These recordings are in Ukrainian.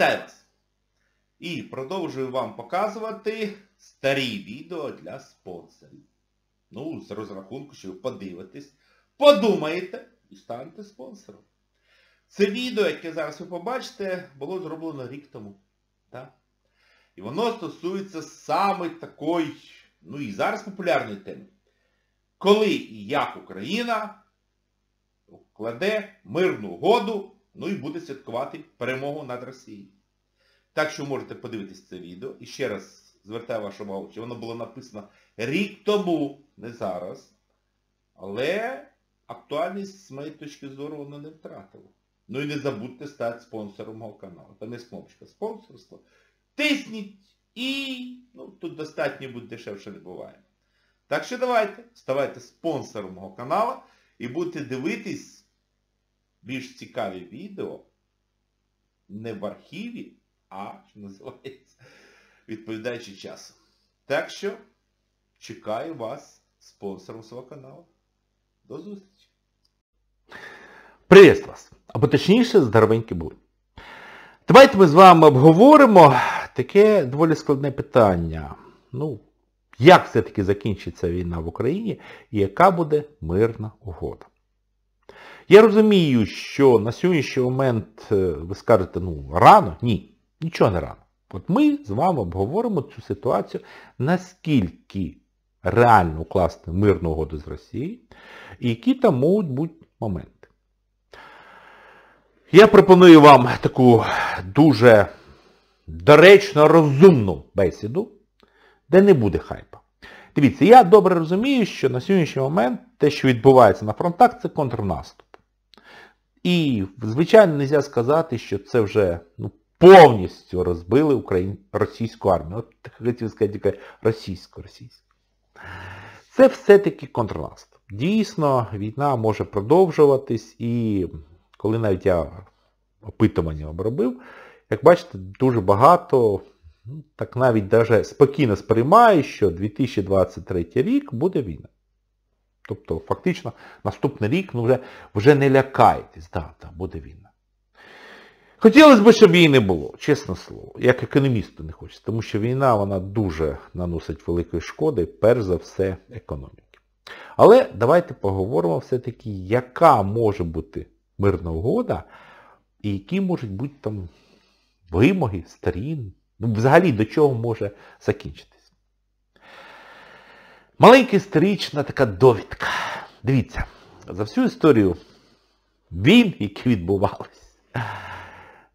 Вітаю вас! І продовжую вам показувати старі відео для спонсорів. Ну, з розрахунку, що ви подивитесь, подумаєте і станете спонсором. Це відео, яке зараз ви побачите, було зроблено рік тому. Так? І воно стосується саме такої, ну і зараз популярної теми. Коли і як Україна кладе мирну угоду Ну і буде святкувати перемогу над Росією. Так що можете подивитись це відео. І ще раз звертаю вашу увагу, що воно було написано рік тому, не зараз. Але актуальність, з моєї точки зору, воно не втратило. Ну і не забудьте стати спонсором мого каналу. Там є кнопочка спонсорство. Тисніть і... Ну, тут достатньо буде дешевше не буває. Так що давайте, ставайте спонсором мого каналу і будете дивитись більш цікаві відео не в архіві, а, що називається, відповідаючи часу. Так що чекаю вас спонсором свого каналу. До зустрічі! Привіт вас! Або точніше, здоровенький були. Давайте ми з вами обговоримо таке доволі складне питання. Ну, як все-таки закінчиться війна в Україні і яка буде мирна угода? Я розумію, що на сьогоднішній момент е, ви скажете, ну, рано, ні, нічого не рано. От ми з вами обговоримо цю ситуацію, наскільки реально укласти мирну угоду з Росією, і які там можуть бути моменти. Я пропоную вам таку дуже доречно розумну бесіду, де не буде хайпа. Дивіться, я добре розумію, що на сьогоднішній момент те, що відбувається на фронтах, це контрнаступ. І, звичайно, не можна сказати, що це вже ну, повністю розбили Україн... російську армію. От хотів сказати, російську російську. Це все-таки контрнаступ. Дійсно, війна може продовжуватись, і коли навіть я опитування обробив, як бачите, дуже багато Ну, так навіть даже спокійно сприймає, що 2023 рік буде війна. Тобто, фактично, наступний рік ну вже вже не лякайтесь, да, да, буде війна. Хотілося б, щоб її не було, чесно слово. Як економісту не хочеться, тому що війна вона дуже наносить великої шкоди, перш за все, економіки. Але давайте поговоримо все-таки, яка може бути мирна угода і які можуть бути там вимоги сторін. Ну, взагалі до чого може закінчитись? Маленька історична така довідка. Дивіться, за всю історію війн, які відбувались,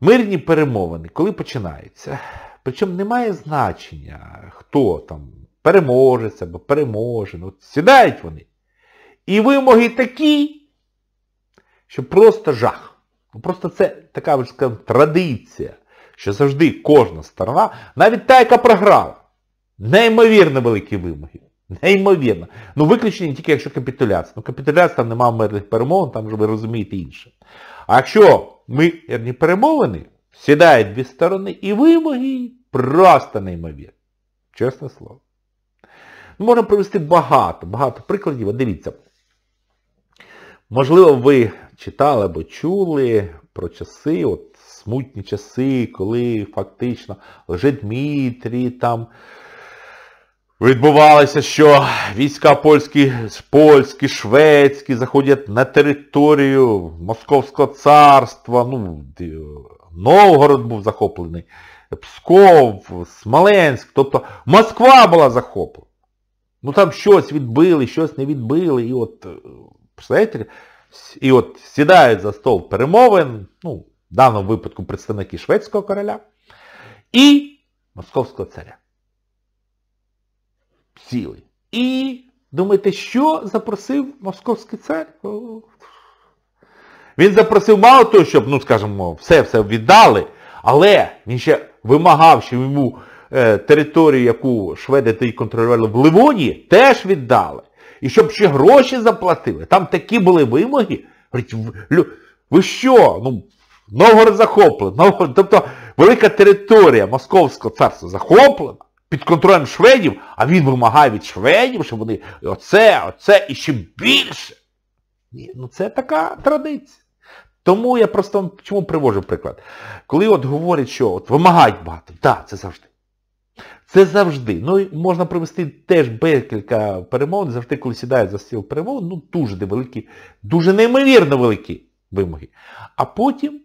мирні перемовини, коли починаються. Причому немає значення, хто там переможець або переможен. От сідають вони. І вимоги такі, що просто жах. Ну, просто це така, скажімо, традиція що завжди кожна сторона, навіть та, яка програла, неймовірно великі вимоги. Неймовірно. Ну виключені тільки якщо капітуляція. Ну капітуляція там немає мирних перемовин, там вже ви розумієте інше. А якщо мирні перемовини, сідають дві сторони і вимоги просто неймовірні. Чесне слово. Ну, можна провести багато, багато прикладів. Дивіться. Можливо, ви читали або чули про часи, от смутні часи, коли фактично Лжедмітрі там відбувалося, що війська польські, польські, шведські заходять на територію Московського царства. ну, Новгород був захоплений, Псков, Смоленськ, тобто Москва була захоплена. Ну там щось відбили, щось не відбили. І от, е, представляєте, і от сідають за стол перемовин, ну, в даному випадку представники шведського короля і московського царя. Сіли. І думаєте, що запросив московський цар? Він запросив мало того, щоб, ну скажімо, все-все віддали, але він ще вимагав, щоб йому е, територію, яку шведи та й контролювали в Ливонії, теж віддали. І щоб ще гроші заплатили. Там такі були вимоги. Говорить, ви що? Ну, Новгород захоплено. Новгород, тобто велика територія Московського царства захоплена під контролем шведів, а він вимагає від шведів, щоб вони оце, оце і ще більше. Ні, Ну це така традиція. Тому я просто вам чому привожу приклад. Коли от говорять, що от вимагають багато, так, да, це завжди. Це завжди. Ну, можна провести теж декілька перемовин, завжди, коли сідають за стіл перемовин, ну дуже великі, дуже неймовірно великі вимоги. А потім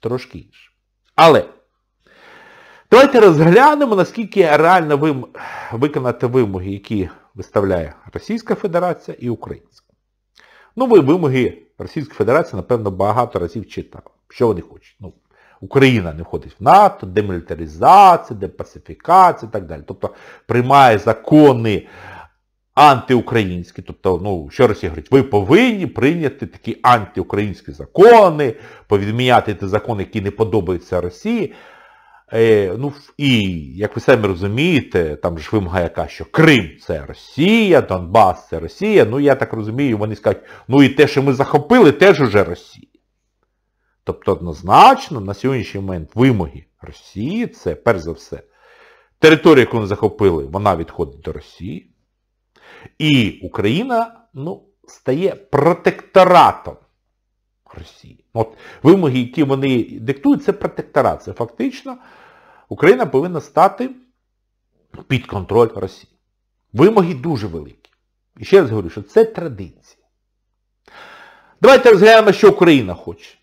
трошки інше. Але давайте розглянемо, наскільки реально ви, виконати вимоги, які виставляє Російська Федерація і Українська. Ну, ви вимоги Російської Федерації, напевно, багато разів читали. Що вони хочуть? Ну, Україна не входить в НАТО, демілітаризація, депасифікація і так далі. Тобто приймає закони антиукраїнські, тобто, ну, що Росія говорить, ви повинні прийняти такі антиукраїнські закони, повідміняти ті закони, які не подобаються Росії. Е, ну, І, як ви самі розумієте, там ж вимога яка, що Крим це Росія, Донбас це Росія. Ну, я так розумію, вони скажуть, ну і те, що ми захопили, теж уже Росія. Тобто однозначно на сьогоднішній момент вимоги Росії це перш за все. Територія, яку вони захопили, вона відходить до Росії. І Україна ну, стає протекторатом Росії. От Вимоги, які вони диктують, це протекторат. Це фактично Україна повинна стати під контроль Росії. Вимоги дуже великі. І ще раз говорю, що це традиція. Давайте розглянемо, що Україна хоче.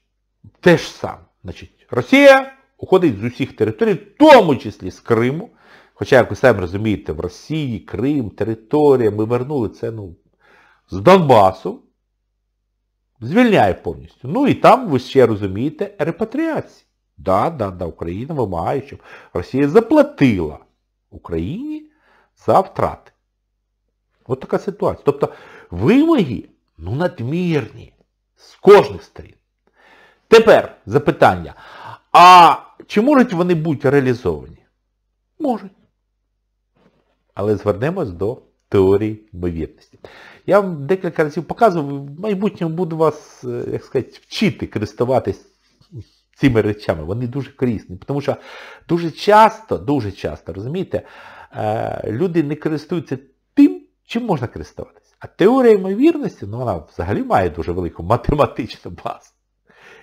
Те ж саме. Значить, Росія уходить з усіх територій, в тому числі з Криму. Хоча, як ви самі розумієте, в Росії, Крим, територія, ми вернули це ну, з Донбасу, звільняє повністю. Ну і там, ви ще розумієте, репатріації. Да, да, да, Україна вимагає, щоб Росія заплатила Україні за втрати. От така ситуація. Тобто вимоги ну, надмірні з кожних сторін. Тепер запитання. А чи можуть вони бути реалізовані? Можуть. Але звернемось до теорії ймовірності. Я вам декілька разів показував, в майбутньому буду вас, е, як сказати, вчити користуватись цими речами. Вони дуже корисні. Тому що дуже часто, дуже часто, розумієте, е, люди не користуються тим, чим можна користуватися. А теорія ймовірності, ну вона взагалі має дуже велику математичну базу.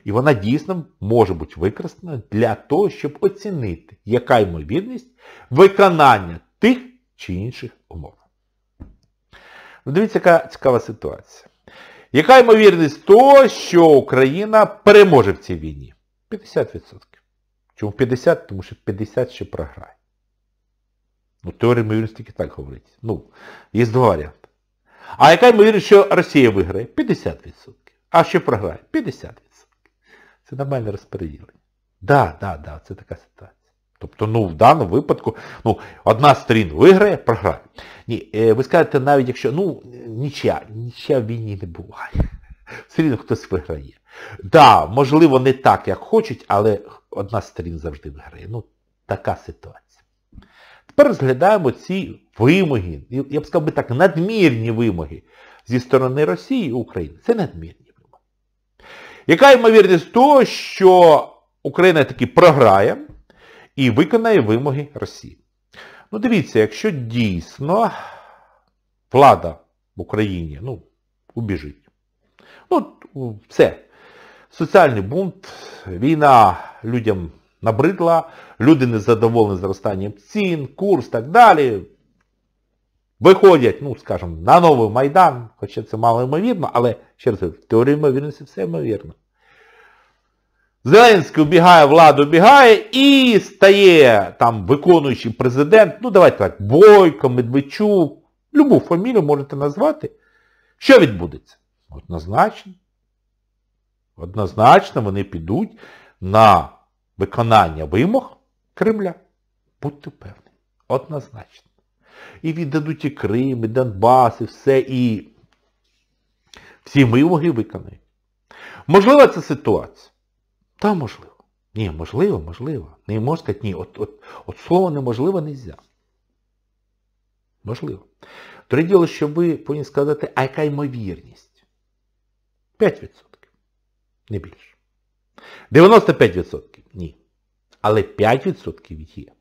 І вона дійсно може бути використана для того, щоб оцінити, яка ймовірність виконання тих чи інших умов. Ну, Дивіться, яка цікава ситуація. Яка ймовірність того, що Україна переможе в цій війні? 50%. Чому 50? Тому що 50 ще програє. Ну, теорія ймовірності тільки так говорить. Ну, є два варіанти. А яка ймовірність, що Росія виграє? 50%. А що програє? 50%. Це нормальне розподілення. Так, да, так, да, да, це така ситуація. Тобто, ну, в даному випадку, ну, одна з сторін виграє, програє. Ні, е, ви скажете, навіть якщо, ну, нічия, нічия в війні не буває. Все рівно хтось виграє. Так, да, можливо, не так, як хочуть, але одна з сторін завжди виграє. Ну, така ситуація. Тепер розглядаємо ці вимоги, я б сказав би так, надмірні вимоги зі сторони Росії і України. Це надмірні вимоги. Яка ймовірність того, що Україна таки програє? і виконає вимоги Росії. Ну, дивіться, якщо дійсно влада в Україні, ну, убіжить. Ну, все. Соціальний бунт, війна людям набридла, люди незадоволені зростанням цін, курс так далі. Виходять, ну, скажімо, на новий Майдан, хоча це мало ймовірно, але, ще раз, в теорії ймовірності все ймовірно. Зеленський обігає, влада убігає і стає там виконуючий президент, ну давайте так, Бойко, Медведчук, любу фамілію можете назвати. Що відбудеться? Однозначно. Однозначно вони підуть на виконання вимог Кремля. Будьте певні. Однозначно. І віддадуть і Крим, і Донбас, і все, і всі вимоги виконають. Можливо, ця ситуація. Та можливо. Ні, можливо, можливо. Не можна сказати, ні, от, от, от слово неможливо не нельзя. Можливо. Друге діло, що ви повинні сказати, а яка ймовірність? 5%. Не більше. 95% ні. Але 5% є.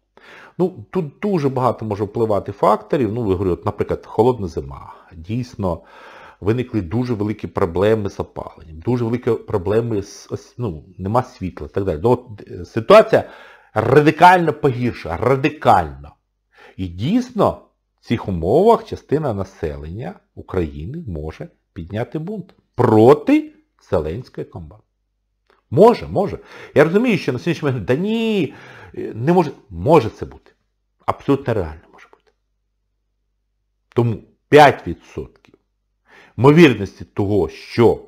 Ну, Тут дуже багато може впливати факторів. Ну, ви говорю, от, наприклад, холодна зима. Дійсно виникли дуже великі проблеми з опаленням, дуже великі проблеми з ну, нема світла і так далі. Ну, от е, Ситуація радикально погірша, радикально. І дійсно в цих умовах частина населення України може підняти бунт проти Зеленської команди. Може, може. Я розумію, що на сьогоднішній момент, да ні, е, не може. Може це бути. Абсолютно реально може бути. Тому 5% ймовірності того, що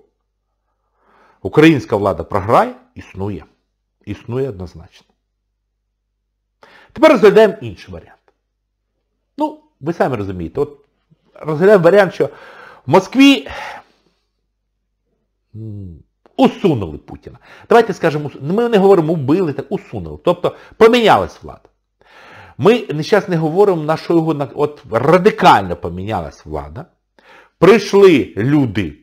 українська влада програє, існує. Існує однозначно. Тепер розглядаємо інший варіант. Ну, ви самі розумієте, от розглядаємо варіант, що в Москві усунули Путіна. Давайте скажемо, ми не говоримо убили, так усунули. Тобто помінялась влада. Ми зараз не говоримо, на що його от радикально помінялась влада прийшли люди,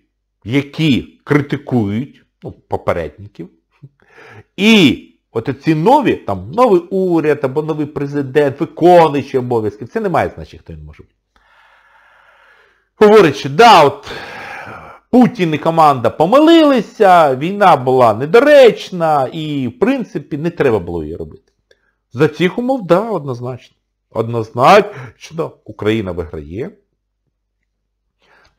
які критикують ну, попередників, і от ці нові, там новий уряд або новий президент, виконуючи обов'язки, це не має значення, хто він може бути. Говорячи, да, от Путін і команда помилилися, війна була недоречна і, в принципі, не треба було її робити. За цих умов, да, однозначно. Однозначно, Україна виграє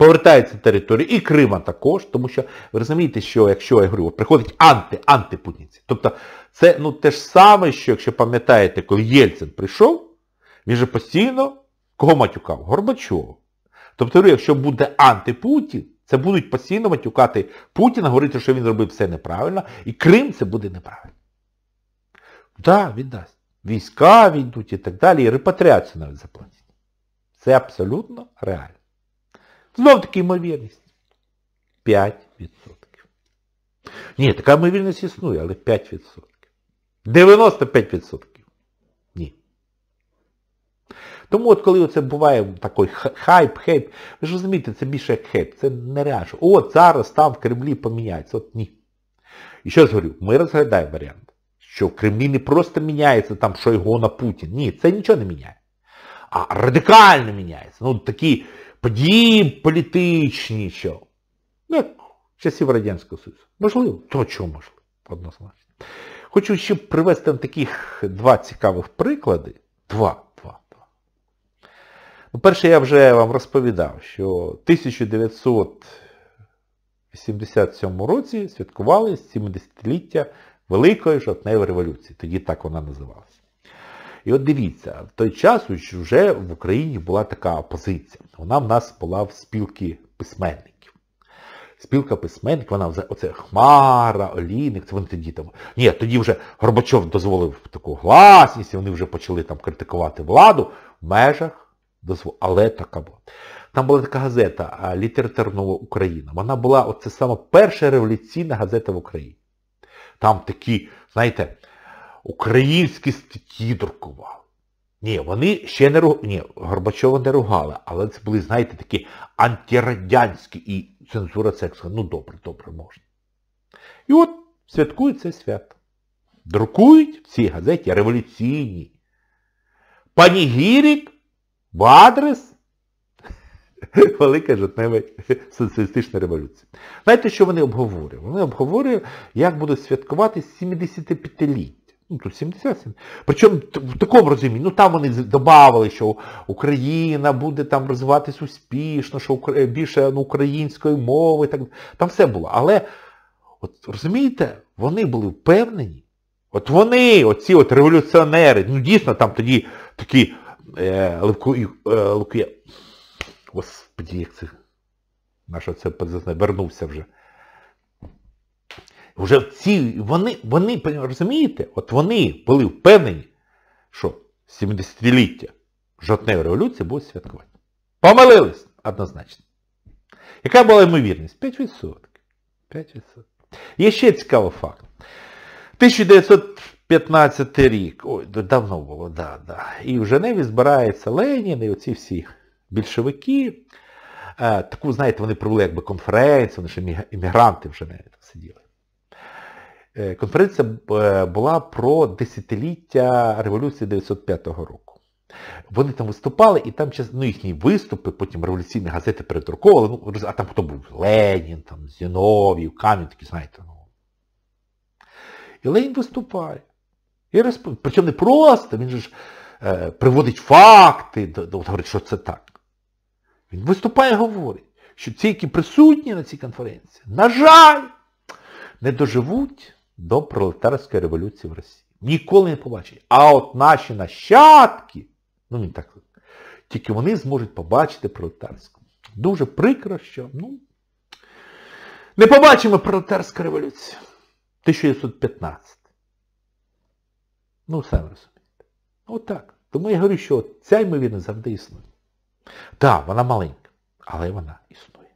повертаються території і Крима також, тому що ви розумієте, що якщо я говорю, приходять анти, антипутінці. Тобто це ну, те ж саме, що якщо пам'ятаєте, коли Єльцин прийшов, він же постійно кого матюкав? Горбачов. Тобто, якщо буде антипутін, це будуть постійно матюкати Путіна, говорити, що він зробив все неправильно, і Крим це буде неправильно. Так, да, віддасть. Війська віддуть і так далі, і репатріацію навіть заплатять. Це абсолютно реально. Знов таки ймовірність 5%. Ні, така ймовірність існує, але 5%. 95%. Ні. Тому от коли оце буває такий хайп, хейп, ви ж розумієте, це більше як хейп, це нереально. От зараз там в Кремлі поміняється. От ні. І що ж говорю, ми розглядаємо варіант, що в Кремлі не просто міняється там Шойгу на Путін. Ні, це нічого не міняє. А радикально міняється. Ну такі події політичні, що ну, як часів Радянського Союзу. Можливо, то чого можливо, однозначно. Хочу ще привести вам таких два цікавих приклади. Два, два, два. Ну, перше, я вже вам розповідав, що 1987 році святкували 70-ліття Великої Жотневої революції. Тоді так вона називалася. І от дивіться, в той час вже в Україні була така позиція. Вона в нас була в спілки письменників. Спілка письменників, вона вже, оце Хмара, Олійник, це вони тоді там. Ні, тоді вже Горбачов дозволив таку гласність, і вони вже почали там критикувати владу в межах дозволу. Але така була. Там була така газета Літературного Україна. Вона була оце саме перша революційна газета в Україні. Там такі, знаєте, українські статті друкували. Ні, вони ще не ругали, ні, Горбачова не ругали, але це були, знаєте, такі антирадянські і цензура сексу. Ну добре, добре, можна. І от святкують це свято. Друкують в цій газеті революційні. Панігірік в адрес Велика житнева соціалістична революція. Знаєте, що вони обговорюють? Вони обговорюють, як будуть святкувати 75-ліття ну, тут 77. Причому в такому розумі, ну там вони додавали, що Україна буде там розвиватись успішно, що е, більше ну, української мови, так, там все було. Але, от розумієте, вони були впевнені. От вони, оці от революціонери, ну дійсно там тоді такі е, левку, е, левку, Господи, як це, наше це вернувся вже. Вже в цій, вони, вони, розумієте, от вони були впевнені, що 70-ліття жовтневої революції будуть святкувати. Помилились однозначно. Яка була ймовірність? 5%. 5%. Є ще цікавий факт. 1915 рік, ой, давно було, да, да. І в Женеві збирається Ленін і оці всі більшовики. Е, таку, знаєте, вони провели якби конференцію, вони ж іммігранти в Женеві сиділи. Е, конференція е, була про десятиліття революції 1905 року. Вони там виступали, і там ну, їхні виступи, потім революційні газети передруковували, ну, а там хто був? Ленін, там, Зіновів, Кам'ян, такі, знаєте, ну. І Ленін виступає. І розпов... Причому не просто, він же ж е, приводить факти, говорить, що це так. Він виступає і говорить, що ці, які присутні на цій конференції, на жаль, не доживуть до пролетарської революції в Росії. Ніколи не побачить. А от наші нащадки, ну він так, тільки вони зможуть побачити пролетарську. Дуже прикро, що ну, не побачимо пролетарську революцію. 1915. Ну, самі розумієте. От ну, так. Тому я говорю, що ця ймовірність завжди існує. Так, да, вона маленька, але вона існує.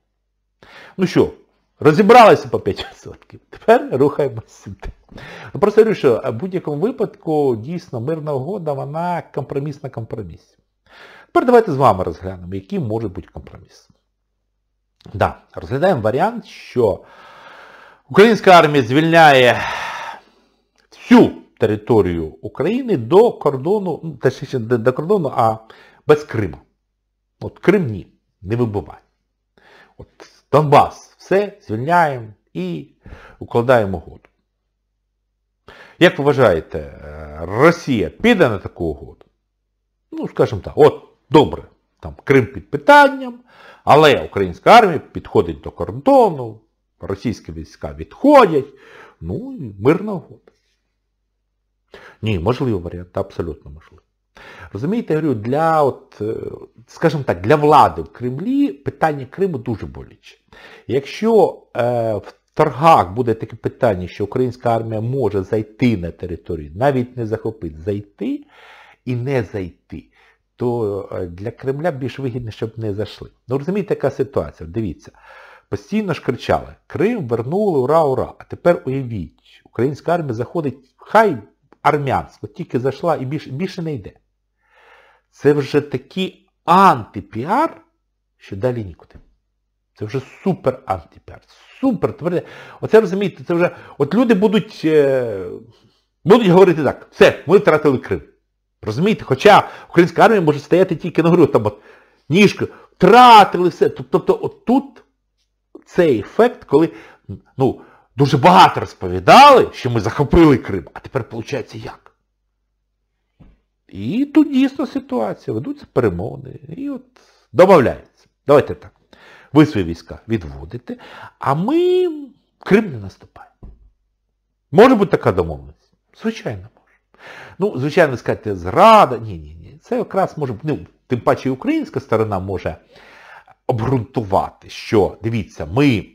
Ну що? Розібралися по 5%. Тепер рухаємося сюди. Ну, Просто говорю, що в будь-якому випадку дійсно мирна угода, вона компроміс на компроміс. Тепер давайте з вами розглянемо, який може бути компроміс. Да, Розглядаємо варіант, що українська армія звільняє всю територію України до кордону, ну, точніше до кордону, а без Криму. От Крим ні, не вибуває. От Донбас. Все, звільняємо і укладаємо угоду. Як ви вважаєте, е, Росія піде на таку угоду? Ну, скажімо так, от добре, там Крим під питанням, але українська армія підходить до кордону, російські війська відходять, ну і мирна угода. Ні, можливий варіант, абсолютно можливий. Розумієте, я говорю, для, от, е, скажімо так, для влади в Кремлі питання Криму дуже боляче. Якщо е, в торгах буде таке питання, що українська армія може зайти на територію, навіть не захопити, зайти і не зайти, то е, для Кремля більш вигідно, щоб не зайшли. Ну розумієте, яка ситуація? Дивіться. Постійно ж кричали, Крим вернули, ура, ура. А тепер уявіть, українська армія заходить, хай армянсько, тільки зайшла і більше, більше не йде. Це вже такий антипіар, що далі нікуди. Це вже супер антиперс, супер тверде. Оце розумієте, це вже... От люди будуть е... будуть говорити так, все, ми втратили Крим. Розумієте? Хоча українська армія може стояти тільки на говорю, там от ніжки, втратили все. Тобто отут цей ефект, коли ну, дуже багато розповідали, що ми захопили Крим, а тепер виходить як? І тут дійсно ситуація, ведуться перемовини, і от домовляються. Давайте так ви свої війська відводите, а ми Крим не наступає. Може бути така домовленість? Звичайно, може. Ну, звичайно, скажете, зрада. Ні, ні, ні. Це якраз може ну, тим паче і українська сторона може обґрунтувати, що дивіться, ми е,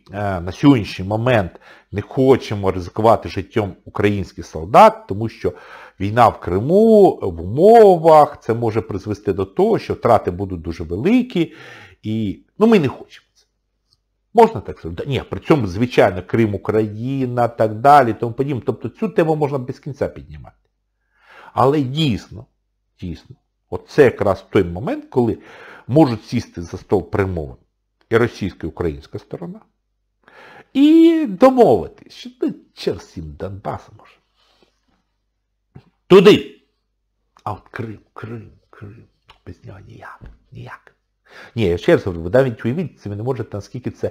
на сьогоднішній момент не хочемо ризикувати життям українських солдат, тому що війна в Криму в умовах це може призвести до того, що втрати будуть дуже великі, і ну, ми не хочемо. Можна так сказати? Ні, при цьому, звичайно, Крим, Україна, так далі, тому подібне. Тобто цю тему можна без кінця піднімати. Але дійсно, дійсно, оце якраз той момент, коли можуть сісти за стол перемовин і російська і українська сторона, і домовитись, що ми ну, через сім Донбаса може. Туди. А от Крим, Крим, Крим. Без нього ніяк, ніяк. Ні, я ще раз говорю, ви навіть уявіть, це ви не можете, наскільки це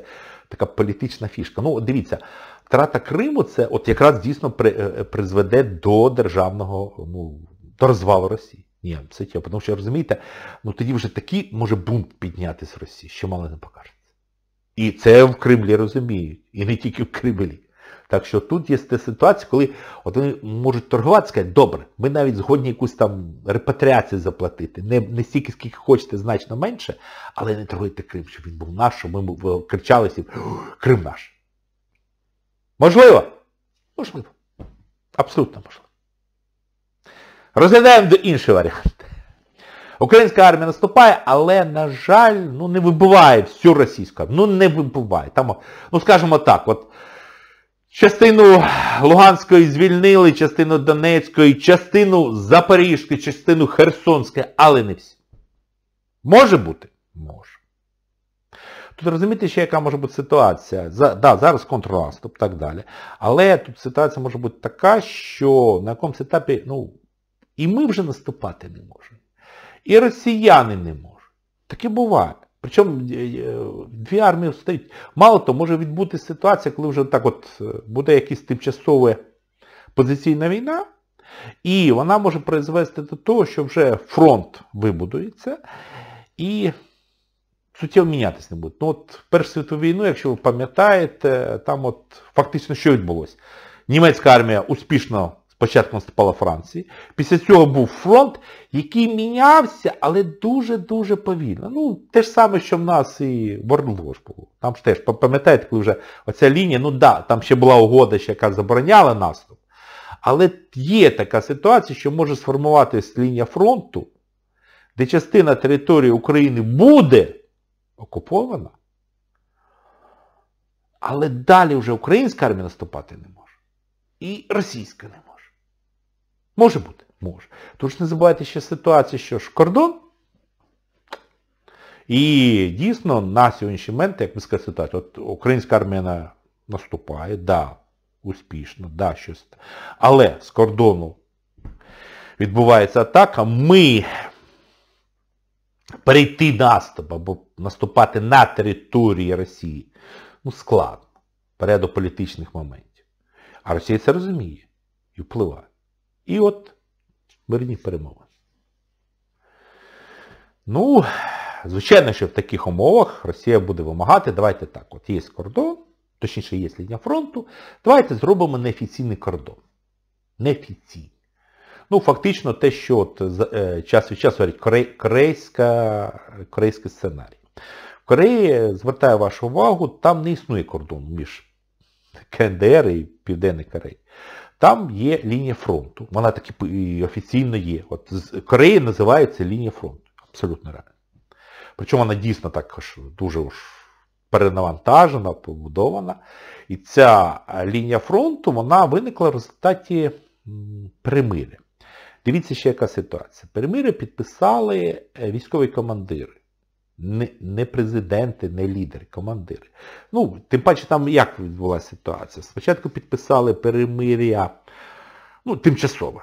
така політична фішка. Ну, дивіться, втрата Криму це от якраз дійсно е, е, призведе до державного, ну, до розвалу Росії. Ні, це ті, тому що розумієте, ну тоді вже такий може бунт піднятися з Росії, що мало не покажеться. І це в Кремлі розуміють, і не тільки в Кремлі. Так що тут є ситуація, коли от вони можуть торгувати, сказати, добре, ми навіть згодні якусь там репатріацію заплатити. Не не стільки, скільки хочете, значно менше, але не торгуйте Крим, щоб він був наш, щоб ми кричалися Крим наш. Можливо? Можливо. Абсолютно можливо. Розглядаємо до інший варіант. Українська армія наступає, але, на жаль, ну не вибуває всю російську Ну не вибуває. Там, Ну скажімо так, от Частину Луганської звільнили, частину Донецької, частину Запорізької, частину Херсонської, але не всі. Може бути? Може. Тут розумієте, ще яка може бути ситуація. За, да, Зараз контрнаступ і так далі. Але тут ситуація може бути така, що на якомусь етапі, ну, і ми вже наступати не можемо. І росіяни не можуть. Таке буває. Причому е, е, дві армії стоїть. Мало того, може відбутися ситуація, коли вже так от е, буде якась тимчасова позиційна війна, і вона може призвести до того, що вже фронт вибудується і суттєво мінятися не буде. Ну от Першу світову війну, якщо ви пам'ятаєте, там от фактично що відбулося? Німецька армія успішно спочатку наступала Франції. Після цього був фронт, який мінявся, але дуже-дуже повільно. Ну, те ж саме, що в нас і в Ордлож було. Там ж теж, пам'ятаєте, коли вже оця лінія, ну да, там ще була угода, яка забороняла наступ. Але є така ситуація, що може сформуватися лінія фронту, де частина території України буде окупована, але далі вже українська армія наступати не може. І російська не може. Може бути? Може. Тож не забувайте ще ситуацію, що ж кордон. І дійсно на сьогоднішній момент, як ви сказали, ситуація, от українська армія наступає, да, успішно, да, щось. Але з кордону відбувається атака, ми перейти наступ або наступати на території Росії ну, складно. Порядок політичних моментів. А Росія це розуміє і впливає. І от мирні перемовини. Ну, звичайно, що в таких умовах Росія буде вимагати, давайте так, от є кордон, точніше є лінія фронту, давайте зробимо неофіційний кордон. Неофіційний. Ну, фактично те, що от, е, час від часу говорять корейська, корейський сценарій. В Кореї, е, звертаю вашу увагу, там не існує кордон між КНДР і Південною Кореєю. Там є лінія фронту. Вона таки офіційно є. От з Кореї називається лінія фронту. Абсолютно реально. Причому вона дійсно так дуже уж перенавантажена, побудована. І ця лінія фронту вона виникла в результаті перемиря. Дивіться ще яка ситуація. Перемиря підписали е, військові командири не не президенти, не лідери, командири. Ну, тим паче там як відбулася ситуація? Спочатку підписали перемир'я, ну, тимчасове.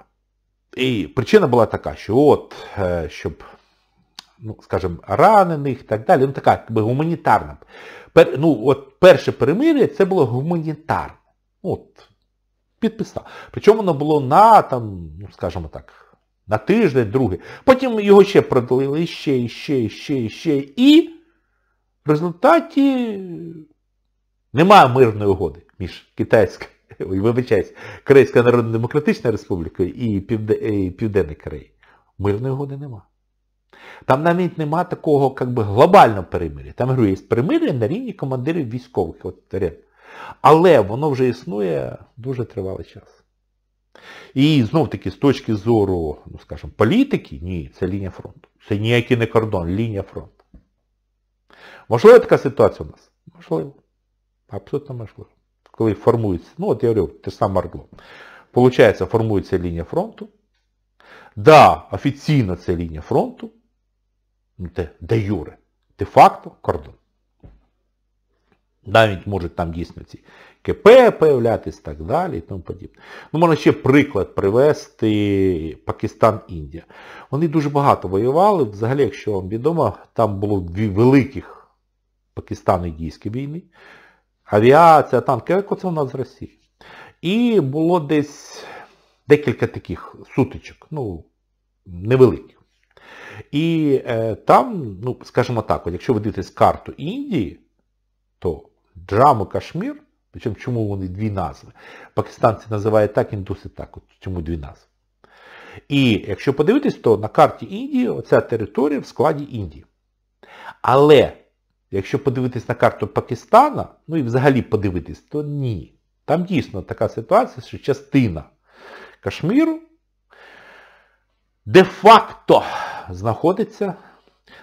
І причина була така, що от, е, щоб, ну, скажімо, ранених і так далі, ну така якби гуманітарна. Пер, ну, от перше перемир'я це було гуманітарне. От, підписав. Причому воно було на, там, ну, скажімо так, на тиждень, другий. Потім його ще продлили, ще, ще, ще, ще. І в результаті немає мирної угоди між Китайською, вибачаюсь, Корейською Народно-Демократичною Республікою і е, Південною Кореєю. Мирної угоди нема. Там навіть нема такого как би, глобального перемир'я. Там говорю, є перемир'я на рівні командирів військових. От, Але воно вже існує дуже тривалий час. І знов таки, з точки зору, ну скажімо, політики, ні, це лінія фронту. Це ніякий не кордон, лінія фронту. Можливо, така ситуація у нас? Можливо. Абсолютно можливо. Коли формується, ну от я говорю, те саме Аргло. Получається, формується лінія фронту. Да, офіційно це лінія фронту. Де, ну, де юре, де-факто кордон. Навіть може там дійсно ці КП появлятись, так далі і тому подібне. Ну, Можна ще приклад привести Пакистан-Індія. Вони дуже багато воювали. Взагалі, якщо вам відомо, там було дві великих Пакистан-Індійські війни. Авіація, танки, як це у нас в Росії. І було десь декілька таких сутичок, ну, невеликих. І е, там, ну, скажімо так, от, якщо ви дивитесь карту Індії, то Джаму Кашмір Причому чому вони дві назви? Пакистанці називають так, індуси так. От Чому дві назви? І якщо подивитись, то на карті Індії оця територія в складі Індії. Але якщо подивитись на карту Пакистана, ну і взагалі подивитись, то ні. Там дійсно така ситуація, що частина Кашміру де-факто знаходиться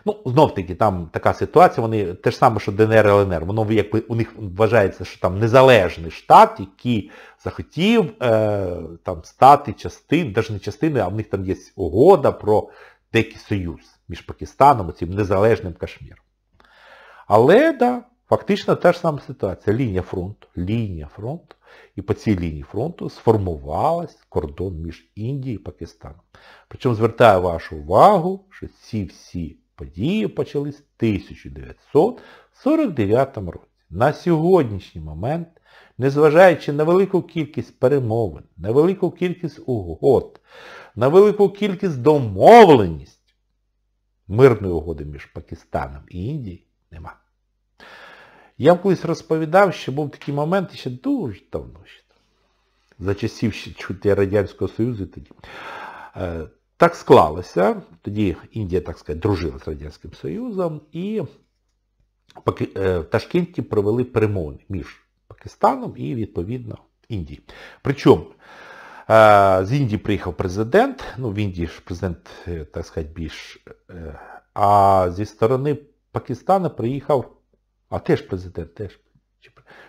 Ну, знов таки, там така ситуація, вони те ж саме, що ДНР ЛНР, воно якби у них вважається, що там незалежний штат, який захотів е, там стати частиною, навіть не частиною, а в них там є угода про деякий союз між Пакистаном і цим незалежним Кашміром. Але, да, фактично та ж сама ситуація. Лінія фронту, лінія фронту. І по цій лінії фронту сформувалась кордон між Індією і Пакистаном. Причому звертаю вашу увагу, що ці всі Події почались в 1949 році. На сьогоднішній момент, незважаючи на велику кількість перемовин, на велику кількість угод, на велику кількість домовленість, мирної угоди між Пакистаном і Індією нема. Я колись розповідав, що був такий момент ще дуже давно, ще, за часів ще чути Радянського Союзу тоді. Е, так склалося, тоді Індія, так сказати, дружила з Радянським Союзом, і е, в Ташкенті провели перемовини між Пакистаном і, відповідно, Індією. Причому е, з Індії приїхав президент, ну в Індії ж президент, е, так сказати, більш, а зі сторони Пакистана приїхав, а теж президент теж.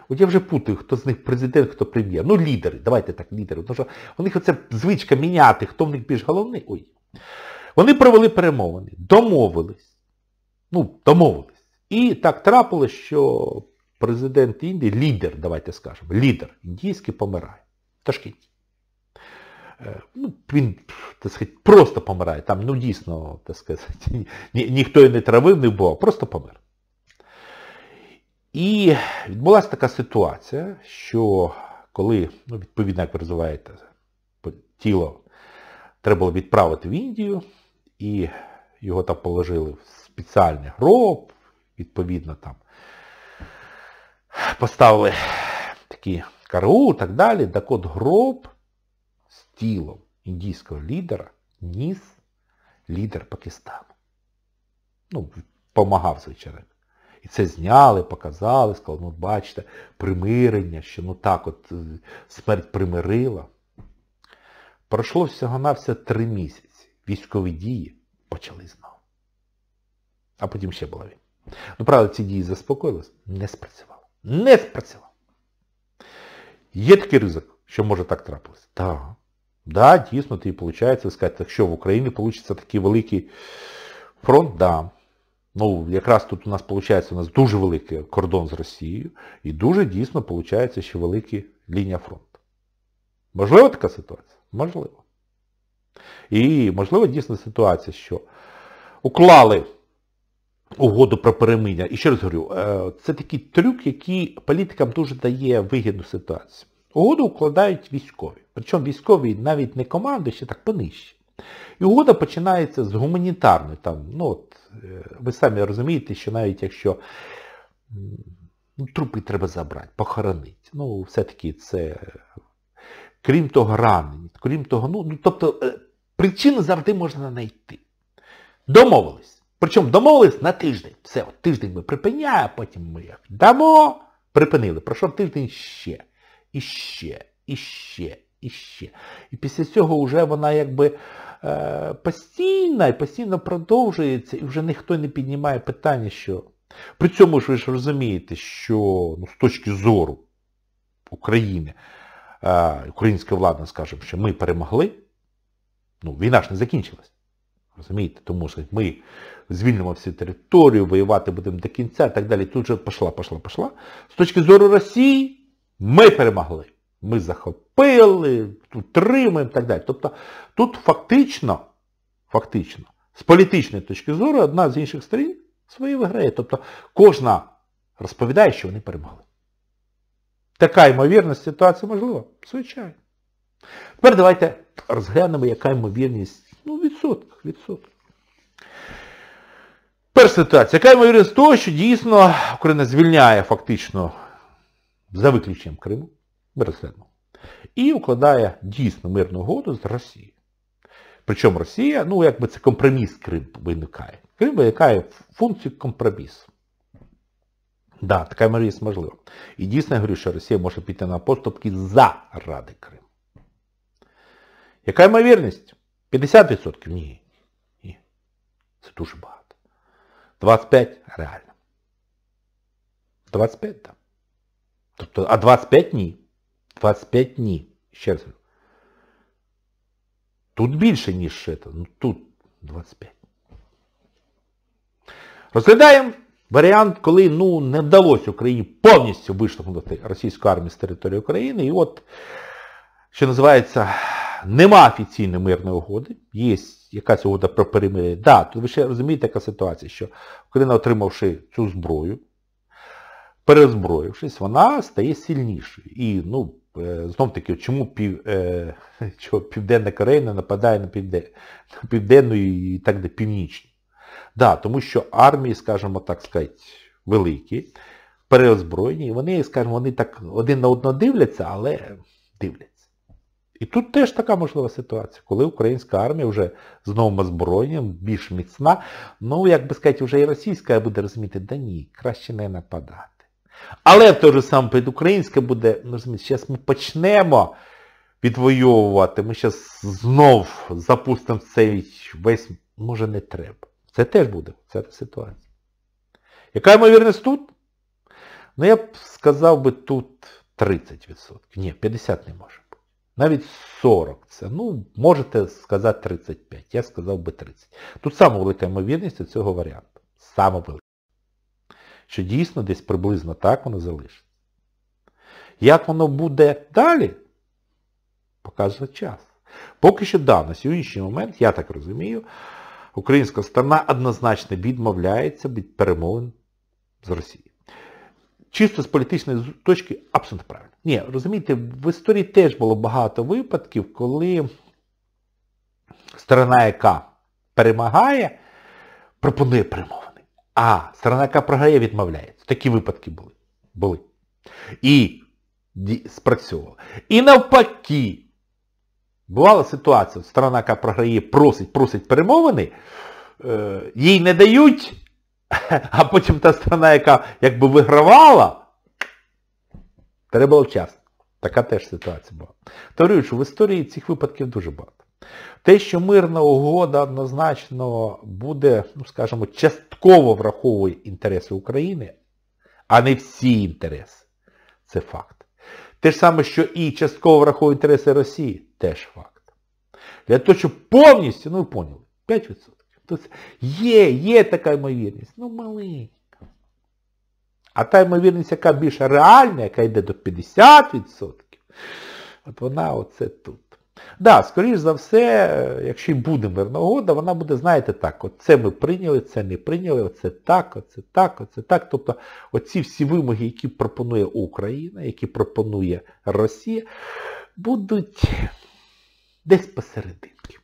От я вже путаю, хто з них президент, хто прем'єр. Ну, лідери, давайте так, лідери. Тому що у них оце звичка міняти, хто в них більш головний. Ой. Вони провели перемовини, домовились. Ну, домовились. І так трапилось, що президент Індії, лідер, давайте скажемо, лідер індійський помирає. Ташкенті. Е, ну, Він так сказати, просто помирає. Там ну дійсно так сказати, ні, ніхто і не травив, не був, просто помер. І відбулася така ситуація, що коли, ну, відповідно, як ви розвиваєте, тіло треба було відправити в Індію, і його там положили в спеціальний гроб, відповідно там поставили такі кару і так далі. Так от гроб з тілом індійського лідера ніс лідер Пакистану. Ну, помагав, звичайно. І це зняли, показали, сказали, ну бачите, примирення, що ну так от е, смерть примирила. Пройшло всього-нався три місяці. Військові дії почали знову. А потім ще була війна. Ну, правда, ці дії заспокоїлись, не спрацювало. Не спрацювало. Є такий ризик, що може так трапилось. Так. Да, дійсно, ти виходить, ви скажете, якщо в Україні вийде такий великий фронт, да. Ну, якраз тут у нас виходить, у нас дуже великий кордон з Росією і дуже дійсно виходить, що велика лінія фронту. Можливо така ситуація? Можливо. І можливо дійсно ситуація, що уклали угоду про перемир'я. І ще раз говорю, е, це такий трюк, який політикам дуже дає вигідну ситуацію. Угоду укладають військові. Причому військові навіть не команди, ще так понижчі. І угода починається з гуманітарної. Там, ну, от, е, Ви самі розумієте, що навіть якщо ну, трупи треба забрати, похоронити, ну все-таки це, крім того, ранені, крім того, ну, ну, тобто е, причину завжди можна знайти. Домовились. Причому домовились на тиждень. Все, от, тиждень ми припиняємо, а потім ми їх дамо, припинили. Пройшов тиждень ще, і ще, і ще, іще. І після цього вже вона якби е, постійна і постійно продовжується, і вже ніхто не піднімає питання, що... При цьому ж ви ж розумієте, що ну, з точки зору України, е, українська влада, скажемо, що ми перемогли, ну, війна ж не закінчилась. Розумієте, тому що ми звільнимо всю територію, воювати будемо до кінця і так далі. Тут же пішла, пішла, пішла. З точки зору Росії ми перемогли ми захопили, утримуємо і так далі. Тобто тут фактично, фактично, з політичної точки зору, одна з інших сторін свої виграє. Тобто кожна розповідає, що вони перемогли. Така ймовірність ситуація можлива? Звичайно. Тепер давайте розглянемо, яка ймовірність. Ну, відсоток, відсоток. Перша ситуація. Яка ймовірність того, що дійсно Україна звільняє фактично за виключенням Криму березину. І укладає дійсно мирну угоду з Росією. Причому Росія, ну якби це компроміс Крим виникає. Крим виникає функцію компромісу. Так, да, така можливість можлива. І дійсно я говорю, що Росія може піти на поступки за Ради Крим. Яка ймовірність? 50%? Ні. Ні. Це дуже багато. 25 реально. 25, так. Да. Тобто, а 25 ні. 25 днів. Ще раз. Тут більше, ніж це. Ну тут 25. Розглядаємо варіант, коли ну, не вдалося Україні повністю виштовхнути російську армію з території України. І от, що називається, нема офіційної мирної угоди. Є якась угода про перемир'я. Да, тут ви ще розумієте, яка ситуація, що Україна, отримавши цю зброю, перезброївшись, вона стає сильнішою. І, ну, Е, Знов таки, чому пів, е, чого Південна Корея не нападає на, півден, на південну і так де північну? Да, тому що армії, скажімо так сказати, великі, переозброєні, і вони, скажімо, вони так один на одного дивляться, але дивляться. І тут теж така можлива ситуація, коли українська армія вже знову озброєння, більш міцна, ну, як би сказати, вже і російська буде розуміти, да ні, краще не нападати. Але в той же під підукраїнське буде, ну розумієте, зараз ми почнемо відвоювати, ми зараз знов запустимо цей весь, може не треба. Це теж буде, ця ситуація. Яка ймовірність тут? Ну я б сказав би тут 30%. Ні, 50 не може бути. Навіть 40 це. Ну, можете сказати 35. Я сказав би 30. Тут саме велика ймовірність цього варіанту. Саме велика що дійсно десь приблизно так воно залишиться. Як воно буде далі, показує час. Поки що да, на сьогоднішній момент, я так розумію, українська сторона однозначно відмовляється від перемовин з Росією. Чисто з політичної точки абсолютно правильно. Ні, розумієте, в історії теж було багато випадків, коли сторона, яка перемагає, пропонує перемовини а сторона, яка програє, відмовляється. Такі випадки були. були. І спрацьовувала. І навпаки, бувала ситуація, сторона, яка програє, просить, просить перемовини, е, їй не дають, а потім та сторона, яка якби вигравала, треба було вчасно. Така теж ситуація була. Говорю, що в історії цих випадків дуже багато. Те, що мирна угода однозначно буде, ну скажімо, частково враховує інтереси України, а не всі інтереси. Це факт. Те ж саме, що і частково враховує інтереси Росії, теж факт. Для того, щоб повністю, ну ви поняли, 5%. Тобто Є, є така ймовірність, ну маленька. А та ймовірність, яка більш реальна, яка йде до 50%, от вона оце тут. Да, скоріш за все, якщо й буде мирна угода, вона буде, знаєте, так, оце ми прийняли, це не прийняли, оце так, оце так, оце так. Тобто оці всі вимоги, які пропонує Україна, які пропонує Росія, будуть десь посерединки.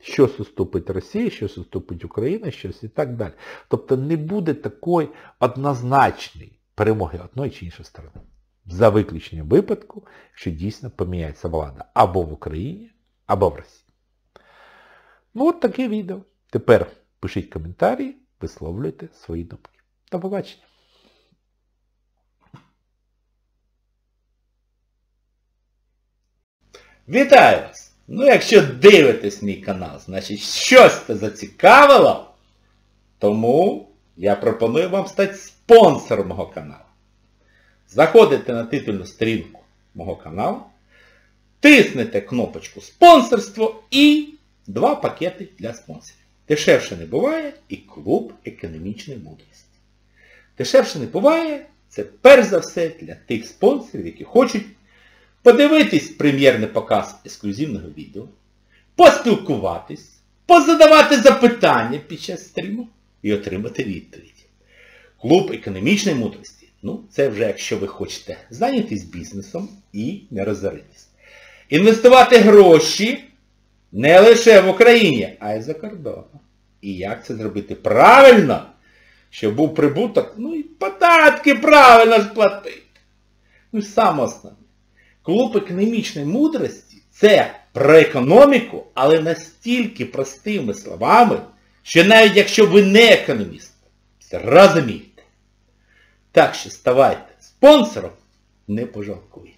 Щось уступить Росія, щось уступить Україна, щось і так далі. Тобто не буде такої однозначної перемоги одної чи іншої сторони за виключенням випадку, що дійсно поміняється влада або в Україні, або в Росії. Ну от таке відео. Тепер пишіть коментарі, висловлюйте свої думки. До побачення! Вітаю вас! Ну якщо дивитесь мій канал, значить щось це зацікавило, тому я пропоную вам стати спонсором мого каналу. Заходите на титульну сторінку мого каналу, тиснете кнопочку Спонсорство і два пакети для спонсорів. Дешевше не буває і клуб Економічної мудрості. Дешевше не буває, це перш за все для тих спонсорів, які хочуть подивитись прем'єрний показ ексклюзивного відео, поспілкуватись, позадавати запитання під час стріму і отримати відповідь. Клуб економічної мудрості. Ну, це вже якщо ви хочете зайнятися бізнесом і не розоритись. Інвестувати гроші не лише в Україні, а й за кордоном. І як це зробити? Правильно, щоб був прибуток, ну і податки правильно ж платити. Ну і саме основне. Клуб економічної мудрості це про економіку, але настільки простими словами, що навіть якщо ви не економіст, все розумієте. Так що ставайте спонсором, не пожалкуєте.